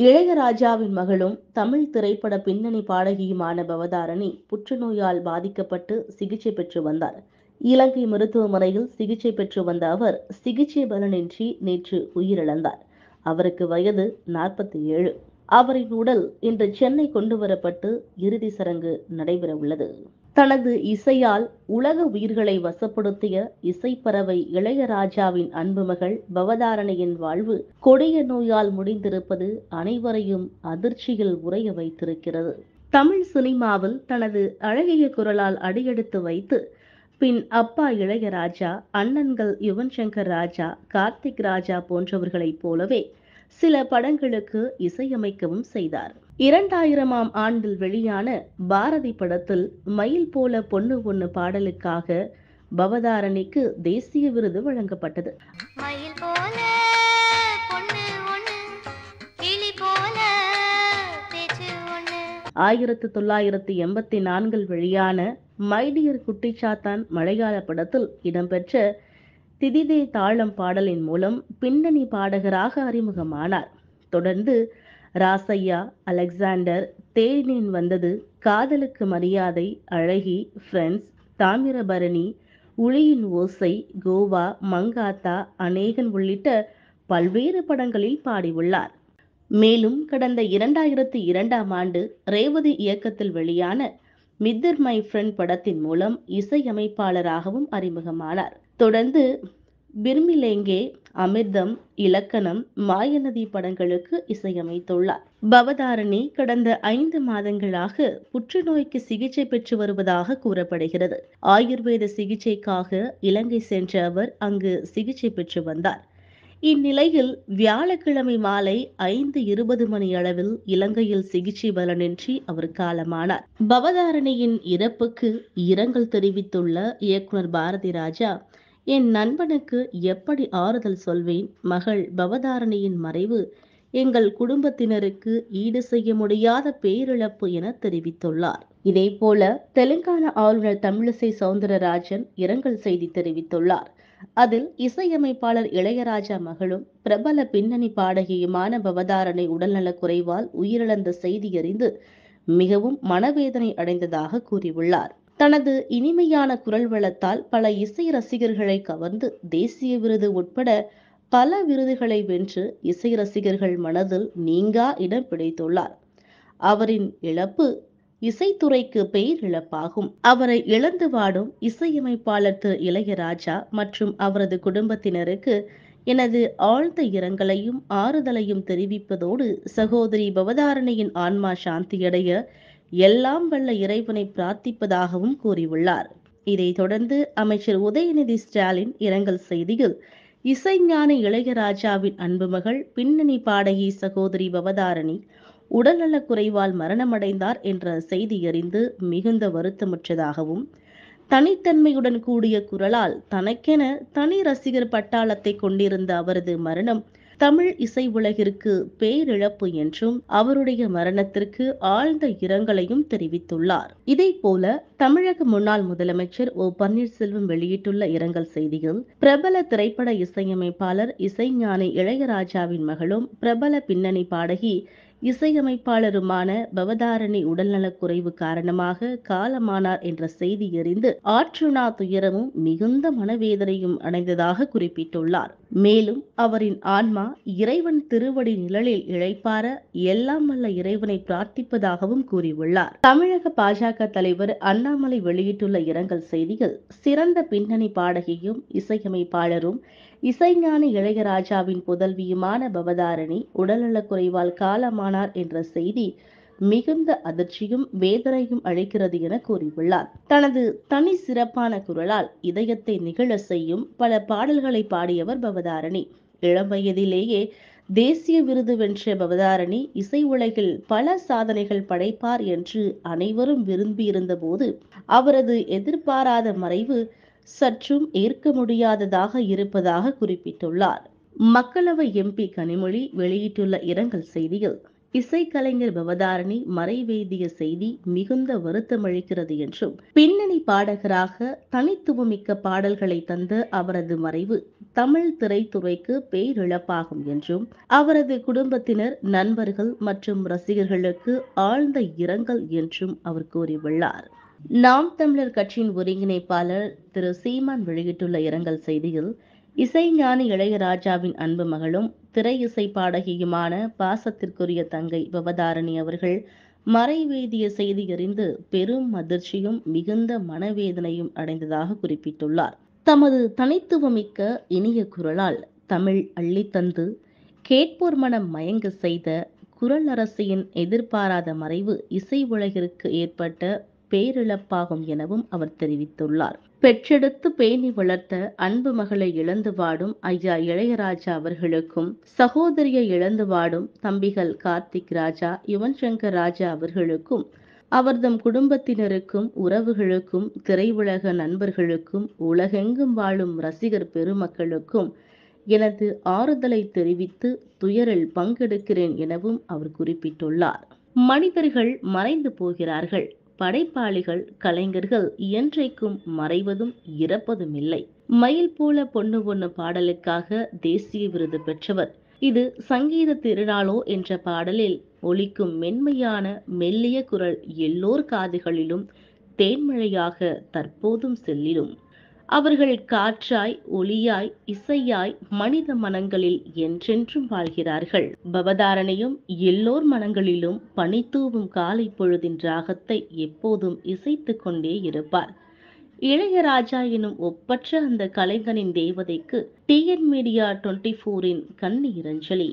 இளையராஜாவின் மகளும் தமிழ் திரைப்பட பின்னணி பாடகியுமான பவதாரணி புற்றுநோயால் பாதிக்கப்பட்டு சிகிச்சை பெற்று வந்தார் இலங்கை மருத்துவமனையில் சிகிச்சை பெற்று வந்த அவர் சிகிச்சை பலனின்றி நேற்று உயிரிழந்தார் அவருக்கு வயது நாற்பத்தி ஏழு அவரின் உடல் இன்று சென்னை கொண்டு வரப்பட்டு இறுதி சடங்கு நடைபெற உள்ளது தனது இசையால் உலக உயிர்களை வசப்படுத்திய இசைப்பறவை இளையராஜாவின் அன்புமகள் பவதாரணையின் வாழ்வு கொடிய நோயால் முடிந்திருப்பது அனைவரையும் அதிர்ச்சியில் உறைய வைத்திருக்கிறது தமிழ் சினிமாவில் தனது அழகிய குரலால் அடியெடுத்து வைத்து பின் அப்பா இளையராஜா அண்ணன்கள் யுவன் சங்கர் ராஜா கார்த்திக் ராஜா போன்றவர்களைப் போலவே சில படங்களுக்கு இசையமைக்கவும் செய்தார் இரண்டாயிரமாம் ஆண்டில் வெளியான பாரதி படத்தில் மயில் போல பொண்ணு பொண்ணு பாடலுக்காக பவதாரணிக்கு தேசிய விருது வழங்கப்பட்டது ஆயிரத்தி தொள்ளாயிரத்தி எண்பத்தி நான்கில் வெளியான மைடியர் குட்டிச்சாத்தான் மலையாள படத்தில் இடம்பெற்ற திதிதே தாளம் பாடலின் மூலம் பின்னணி பாடகராக அறிமுகமானார் தொடர்ந்து ராசையா அலெக்சாண்டர் தேனின் வந்தது காதலுக்கு மரியாதை அழகி ஃப்ரெண்ட்ஸ் தாமிரபரணி உளியின் ஓசை கோவா மங்காத்தா அநேகன் உள்ளிட்ட பல்வேறு படங்களில் பாடியுள்ளார் மேலும் கடந்த இரண்டாயிரத்தி இரண்டாம் ஆண்டு ரேவதி இயக்கத்தில் வெளியான மித்தர் மை ஃப்ரெண்ட் படத்தின் மூலம் இசையமைப்பாளராகவும் அறிமுகமானார் தொடர்ந்து பிர்மிலேங்கே அமிர்தம் இலக்கணம் மாயநதி படங்களுக்கு இசையமைத்துள்ளார் பவதாரணி கடந்த ஐந்து மாதங்களாக புற்றுநோய்க்கு சிகிச்சை பெற்று வருவதாக கூறப்படுகிறது ஆயுர்வேத சிகிச்சைக்காக இலங்கை சென்ற அவர் அங்கு சிகிச்சை பெற்று வந்தார் இந்நிலையில் வியாழக்கிழமை மாலை ஐந்து இருபது மணி அளவில் இலங்கையில் சிகிச்சை பலனின்றி அவர் காலமானார் பவதாரணியின் இறப்புக்கு இரங்கல் தெரிவித்துள்ள இயக்குனர் பாரதி ராஜா என் நண்பனுக்கு எப்படி ஆறுதல் சொல்வேன் மகள் பவதாரணியின் மறைவு எங்கள் குடும்பத்தினருக்கு ஈடு செய்ய முடியாத பேரிழப்பு என தெரிவித்துள்ளார் இதேபோல தெலுங்கானா ஆளுநர் தமிழிசை சவுந்தரராஜன் இரங்கல் செய்தி தெரிவித்துள்ளார் அதில் இசையமைப்பாளர் இளையராஜா மகளும் பிரபல பின்னணி பாடகியுமான பவதாரனை உடல்நலக் குறைவால் உயிரிழந்த செய்தி அறிந்து மிகவும் மனவேதனை அடைந்ததாக கூறியுள்ளார் தனது இனிமையான குரல் வளத்தால் பல இசை ரசிகர்களை கவர்ந்து தேசிய விருது உட்பட பல விருதுகளை வென்று இசை ரசிகர்கள் மனதில் நீங்கா இடம் பிடித்துள்ளார் அவரின் இழப்பு இசைத்துறைக்கு பெயர் இழப்பாகும் அவரை இழந்து வாடும் இசையமைப்பாளர் திரு இளையராஜா மற்றும் அவரது குடும்பத்தினருக்கு எனது ஆழ்ந்த இரங்கலையும் ஆறுதலையும் தெரிவிப்பதோடு சகோதரி பவதாரணியின் ஆன்மா சாந்தியடைய எல்லாம் வல்ல இறைவனை பிரார்த்திப்பதாகவும் கூறியுள்ளார் இதைத் தொடர்ந்து அமைச்சர் உதயநிதி ஸ்டாலின் இரங்கல் செய்தியில் இசைஞான இளையராஜாவின் அன்புமகள் பின்னணி பாடகி சகோதரி பவதாரணி உடல்நலக் குறைவால் மரணமடைந்தார் என்ற செய்தி அறிந்து மிகுந்த வருத்தமுற்றதாகவும் தனித்தன்மையுடன் கூடிய குரலால் தனக்கென தனி ரசிகர் பட்டாளத்தை கொண்டிருந்த அவரது மரணம் தமிழ் இசை உலகிற்கு பேரிழப்பு என்றும் அவருடைய மரணத்திற்கு ஆழ்ந்த இரங்கலையும் தெரிவித்துள்ளார் இதே போல தமிழக முன்னாள் முதலமைச்சர் ஓ பன்னீர்செல்வம் வெளியிட்டுள்ள இரங்கல் செய்தியில் பிரபல திரைப்பட இசையமைப்பாளர் இசைஞானி இளையராஜாவின் மகளும் பிரபல பின்னணி பாடகி இசையமைப்பாளருமான பவதாரணி உடல்நலக்குறைவு காரணமாக காலமானார் என்ற செய்தி எறிந்து ஆற்றுனா துயரமும் மிகுந்த மனவேதனையும் அடைந்ததாக குறிப்பிட்டுள்ளார் மேலும் அவரின் ஆன்மா இறைவன் திருவடி நிழலில் இழைப்பார எல்லாம் வல்ல இறைவனை பிரார்த்திப்பதாகவும் கூறியுள்ளார் தமிழக பாஜக தலைவர் அண்ணாமலை வெளியிட்டுள்ள இரங்கல் செய்தியில் சிறந்த பின்னணி பாடகியும் இசையமைப்பாளரும் இசைஞானி இளையராஜாவின் புதல்வியுமான பவதாரணி உடல்நலக்குறைவால் காலமானார் என்ற செய்தி மிகுந்த அதிர்ச்சியும் வேதனையும் அளிக்கிறது என கூறியுள்ளார் தனது தனி சிறப்பான குரலால் இதயத்தை நிகழ செய்யும் பல பாடல்களை பாடியவர் பவதாரணி இளம் வயதிலேயே தேசிய விருது வென்ற பவதாரணி இசை உலகில் பல சாதனைகள் படைப்பார் என்று அனைவரும் விரும்பியிருந்த போது அவரது எதிர்பாராத மறைவு சற்றும் ஏற்க முடியாததாக இருப்பதாக குறிப்பிட்டுள்ளார் மக்களவை எம்பி கனிமொழி வெளியிட்டுள்ள இரங்கல் செய்தியில் இசைக்கலைஞர் பவதாரணி மறைவேதிய செய்தி மிகுந்த வருத்தமளிக்கிறது என்றும் பின்னணி பாடகராக தனித்துவமிக்க பாடல்களை தந்த அவரது மறைவு தமிழ் திரைத்துறைக்கு பேரிழப்பாகும் என்றும் அவரது குடும்பத்தினர் நண்பர்கள் மற்றும் ரசிகர்களுக்கு ஆழ்ந்த இரங்கல் என்றும் அவர் கூறியுள்ளார் நாம் தமிழர் கட்சியின் ஒருங்கிணைப்பாளர் திரு சீமான் வெளியிட்டுள்ள இரங்கல் செய்தியில் இசைஞானி இளையராஜாவின் அன்பு மகளும் திரை இசை பாடகியுமான பாசத்திற்குரிய தங்கை பவதாரணி அவர்கள் மறைவேதிய செய்தி அறிந்து பெரும் அதிர்ச்சியும் மிகுந்த மனவேதனையும் அடைந்ததாக குறிப்பிட்டுள்ளார் தமது தனித்துவமிக்க இனிய குரலால் தமிழ் அள்ளித்தந்து கேட்போர் மனம் மயங்க செய்த குரல் அரசியின் எதிர்பாராத மறைவு இசை உலகிற்கு ஏற்பட்ட பேரிழப்பாகும் எனவும் அவர் தெரிவித்துள்ளார் பெற்றெடுத்து பேணி வளர்த்த அன்பு மகளை இழந்து வாடும் ஐயா இளையராஜா அவர்களுக்கும் சகோதரியை இழந்து வாடும் தம்பிகள் கார்த்திக் ராஜா யுவன் சங்கர் ராஜா அவர்களுக்கும் அவர்தம் குடும்பத்தினருக்கும் உறவுகளுக்கும் திரையுலக நண்பர்களுக்கும் உலகெங்கும் வாழும் ரசிகர் பெருமக்களுக்கும் எனது ஆறுதலை தெரிவித்து துயரில் பங்கெடுக்கிறேன் எனவும் அவர் குறிப்பிட்டுள்ளார் மனிதர்கள் மறைந்து போகிறார்கள் படைப்பாளிகள் கலைஞர்கள் என்றைக்கும் மறைவதும் இறப்பதும் இல்லை மயில் போல பொண்ணு பொண்ணு பாடலுக்காக தேசிய விருது பெற்றவர் இது சங்கீத திருநாளோ என்ற பாடலில் ஒலிக்கும் மென்மையான மெல்லிய குரல் எல்லோர் காதுகளிலும் தேன்மழையாக தற்போதும் செல்லிடும் அவர்கள் காற்றாய் ஒளியாய் இசையாய் மனித மனங்களில் என்றென்றும் வாழ்கிறார்கள் பவதாரணையும் எல்லோர் மனங்களிலும் பனித்தூவும் காலை பொழுதின் ராகத்தை எப்போதும் இசைத்து கொண்டே இருப்பார் இளையராஜா எனும் ஒப்பற்ற அந்த கலைஞனின் தேவதைக்கு டிஎன் மீடியா டுவெண்ட்டி ஃபோரின் கண்ணி